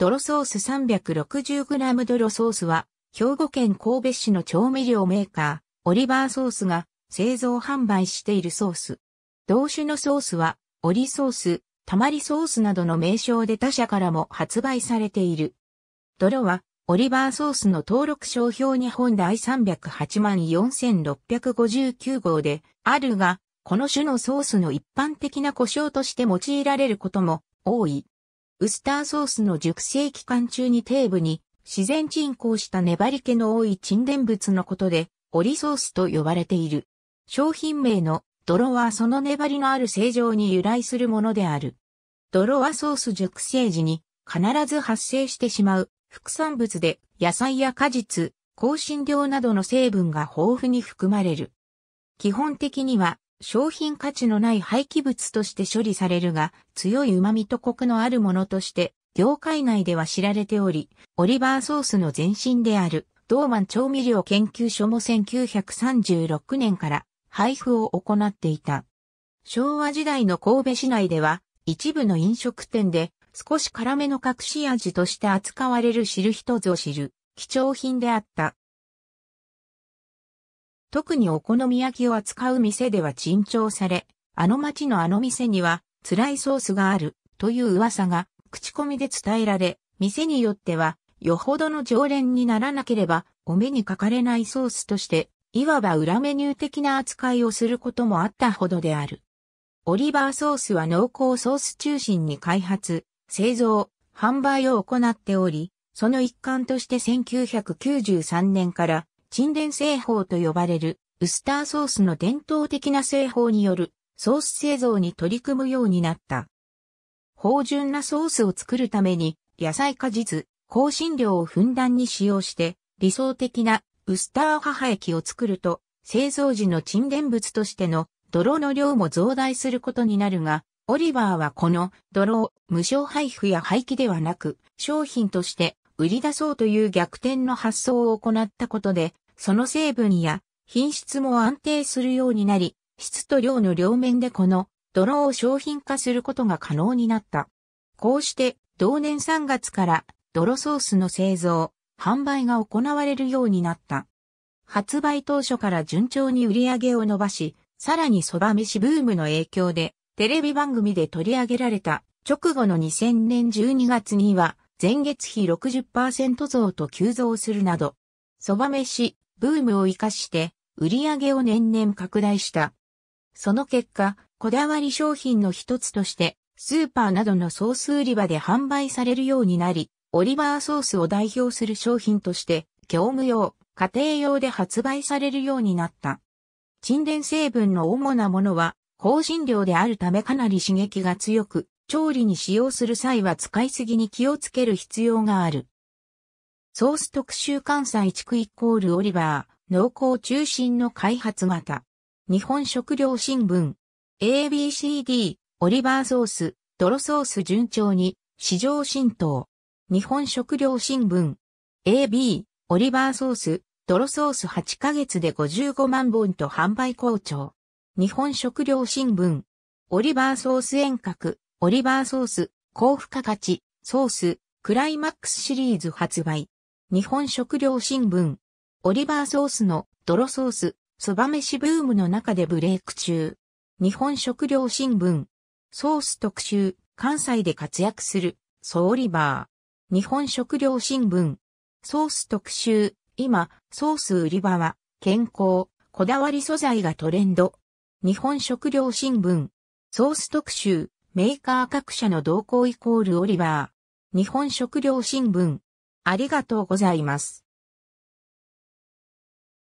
泥ソース 360g 泥ソースは、兵庫県神戸市の調味料メーカー、オリバーソースが製造販売しているソース。同種のソースは、オリソース、たまりソースなどの名称で他社からも発売されている。泥は、オリバーソースの登録商標日本第308万4659号であるが、この種のソースの一般的な故障として用いられることも多い。ウスターソースの熟成期間中に底部に自然沈降した粘り気の多い沈殿物のことで、オリソースと呼ばれている。商品名の泥はその粘りのある正常に由来するものである。泥はソース熟成時に必ず発生してしまう副産物で野菜や果実、香辛料などの成分が豊富に含まれる。基本的には商品価値のない廃棄物として処理されるが、強い旨味とコクのあるものとして、業界内では知られており、オリバーソースの前身である、ドーマン調味料研究所も1936年から配布を行っていた。昭和時代の神戸市内では、一部の飲食店で少し辛めの隠し味として扱われる知る人ぞ知る貴重品であった。特にお好み焼きを扱う店では珍重され、あの町のあの店には辛いソースがあるという噂が口コミで伝えられ、店によってはよほどの常連にならなければお目にかかれないソースとして、いわば裏メニュー的な扱いをすることもあったほどである。オリバーソースは濃厚ソース中心に開発、製造、販売を行っており、その一環として1993年から沈殿製法と呼ばれる、ウスターソースの伝統的な製法による、ソース製造に取り組むようになった。芳醇なソースを作るために、野菜果実、香辛料をふんだんに使用して、理想的なウスター母液を作ると、製造時の沈殿物としての泥の量も増大することになるが、オリバーはこの泥を無償配布や廃棄ではなく、商品として売り出そうという逆転の発想を行ったことで、その成分や品質も安定するようになり、質と量の両面でこの泥を商品化することが可能になった。こうして同年3月から泥ソースの製造、販売が行われるようになった。発売当初から順調に売り上げを伸ばし、さらに蕎麦飯ブームの影響でテレビ番組で取り上げられた直後の2000年12月には前月比60%増と急増するなど、蕎麦飯、ブームを活かして売り上げを年々拡大した。その結果、こだわり商品の一つとして、スーパーなどのソース売り場で販売されるようになり、オリバーソースを代表する商品として、業務用、家庭用で発売されるようになった。沈殿成分の主なものは、香辛料であるためかなり刺激が強く、調理に使用する際は使いすぎに気をつける必要がある。ソース特集関西地区イコールオリバー、農耕中心の開発型。日本食料新聞。ABCD、オリバーソース、泥ソース順調に、市場浸透。日本食料新聞。AB、オリバーソース、泥ソース8ヶ月で55万本と販売好調。日本食料新聞。オリバーソース遠隔、オリバーソース、高付加価値、ソース、クライマックスシリーズ発売。日本食料新聞。オリバーソースの泥ソース、そば飯ブームの中でブレイク中。日本食料新聞。ソース特集、関西で活躍する、ソーリバー。日本食料新聞。ソース特集、今、ソース売り場は、健康、こだわり素材がトレンド。日本食料新聞。ソース特集、メーカー各社の動向イコールオリバー。日本食料新聞。ありがとうございます。